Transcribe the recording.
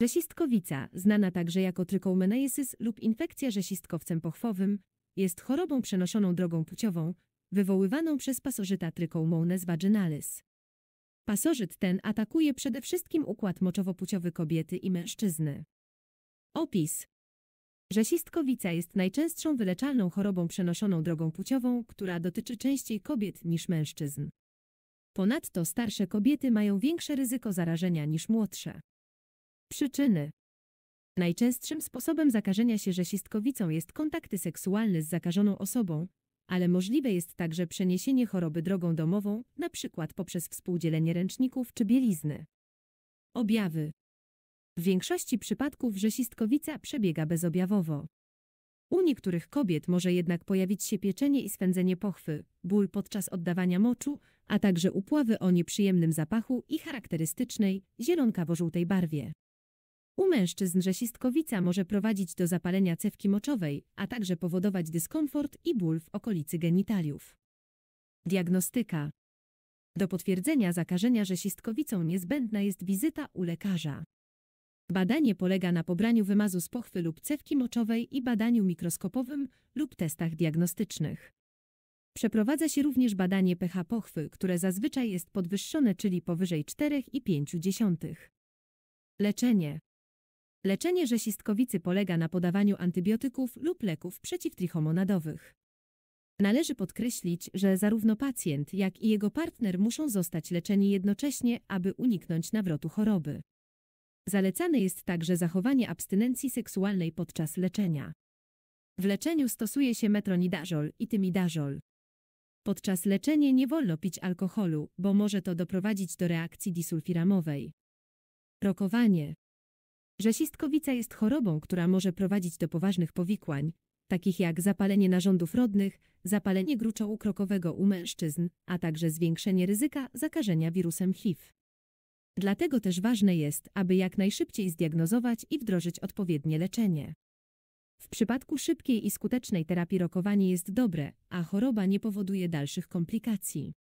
Rzesistkowica, znana także jako trykomenejesis lub infekcja rzesistkowcem pochwowym, jest chorobą przenoszoną drogą płciową, wywoływaną przez pasożyta Trichomonas vaginalis. Pasożyt ten atakuje przede wszystkim układ moczowo-płciowy kobiety i mężczyzny. Opis Rzesistkowica jest najczęstszą wyleczalną chorobą przenoszoną drogą płciową, która dotyczy częściej kobiet niż mężczyzn. Ponadto starsze kobiety mają większe ryzyko zarażenia niż młodsze. Przyczyny Najczęstszym sposobem zakażenia się rzesistkowicą jest kontakty seksualne z zakażoną osobą, ale możliwe jest także przeniesienie choroby drogą domową, np. poprzez współdzielenie ręczników czy bielizny. Objawy W większości przypadków rzesistkowica przebiega bezobjawowo. U niektórych kobiet może jednak pojawić się pieczenie i swędzenie pochwy, ból podczas oddawania moczu, a także upławy o nieprzyjemnym zapachu i charakterystycznej, zielonkawo-żółtej barwie. U mężczyzn rzesistkowica może prowadzić do zapalenia cewki moczowej, a także powodować dyskomfort i ból w okolicy genitaliów. Diagnostyka. Do potwierdzenia zakażenia rzesistkowicą niezbędna jest wizyta u lekarza. Badanie polega na pobraniu wymazu z pochwy lub cewki moczowej i badaniu mikroskopowym lub testach diagnostycznych. Przeprowadza się również badanie pH pochwy, które zazwyczaj jest podwyższone, czyli powyżej 4,5. Leczenie Leczenie rzesistkowicy polega na podawaniu antybiotyków lub leków przeciwtrichomonadowych. Należy podkreślić, że zarówno pacjent, jak i jego partner muszą zostać leczeni jednocześnie, aby uniknąć nawrotu choroby. Zalecane jest także zachowanie abstynencji seksualnej podczas leczenia. W leczeniu stosuje się metronidazol i tymidazol. Podczas leczenia nie wolno pić alkoholu, bo może to doprowadzić do reakcji disulfiramowej. Rokowanie Rzesistkowica jest chorobą, która może prowadzić do poważnych powikłań, takich jak zapalenie narządów rodnych, zapalenie gruczołu krokowego u mężczyzn, a także zwiększenie ryzyka zakażenia wirusem HIV. Dlatego też ważne jest, aby jak najszybciej zdiagnozować i wdrożyć odpowiednie leczenie. W przypadku szybkiej i skutecznej terapii rokowanie jest dobre, a choroba nie powoduje dalszych komplikacji.